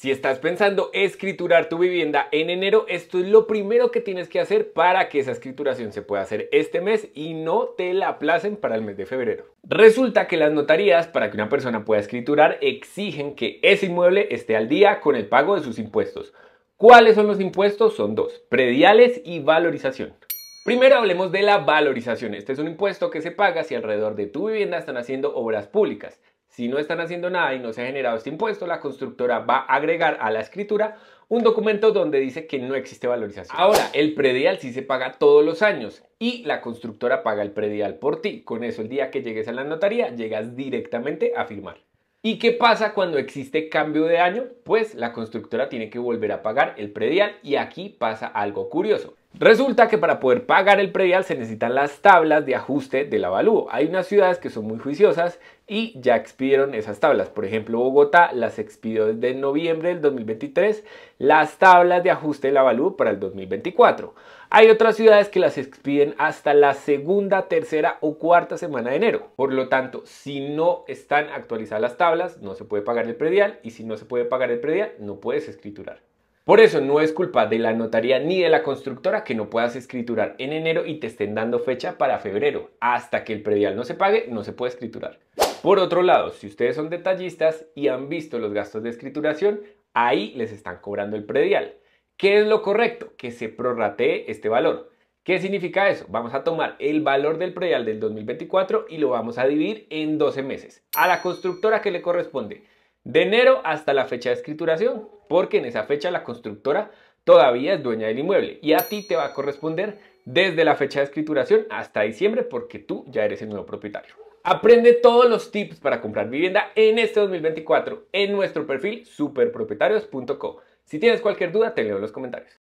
Si estás pensando escriturar tu vivienda en enero, esto es lo primero que tienes que hacer para que esa escrituración se pueda hacer este mes y no te la aplacen para el mes de febrero. Resulta que las notarías para que una persona pueda escriturar exigen que ese inmueble esté al día con el pago de sus impuestos. ¿Cuáles son los impuestos? Son dos, prediales y valorización. Primero hablemos de la valorización. Este es un impuesto que se paga si alrededor de tu vivienda están haciendo obras públicas. Si no están haciendo nada y no se ha generado este impuesto, la constructora va a agregar a la escritura un documento donde dice que no existe valorización. Ahora, el predial sí se paga todos los años y la constructora paga el predial por ti. Con eso, el día que llegues a la notaría, llegas directamente a firmar. ¿Y qué pasa cuando existe cambio de año? Pues la constructora tiene que volver a pagar el predial y aquí pasa algo curioso. Resulta que para poder pagar el predial se necesitan las tablas de ajuste del avalúo. Hay unas ciudades que son muy juiciosas y ya expidieron esas tablas. Por ejemplo, Bogotá las expidió desde noviembre del 2023 las tablas de ajuste del avalúo para el 2024. Hay otras ciudades que las expiden hasta la segunda, tercera o cuarta semana de enero. Por lo tanto, si no están actualizadas las tablas, no se puede pagar el predial y si no se puede pagar el predial, no puedes escriturar. Por eso no es culpa de la notaría ni de la constructora que no puedas escriturar en enero y te estén dando fecha para febrero. Hasta que el predial no se pague, no se puede escriturar. Por otro lado, si ustedes son detallistas y han visto los gastos de escrituración, ahí les están cobrando el predial. ¿Qué es lo correcto? Que se prorratee este valor. ¿Qué significa eso? Vamos a tomar el valor del predial del 2024 y lo vamos a dividir en 12 meses. A la constructora que le corresponde, de enero hasta la fecha de escrituración, porque en esa fecha la constructora todavía es dueña del inmueble y a ti te va a corresponder desde la fecha de escrituración hasta diciembre porque tú ya eres el nuevo propietario. Aprende todos los tips para comprar vivienda en este 2024 en nuestro perfil superpropietarios.co. Si tienes cualquier duda, te leo en los comentarios.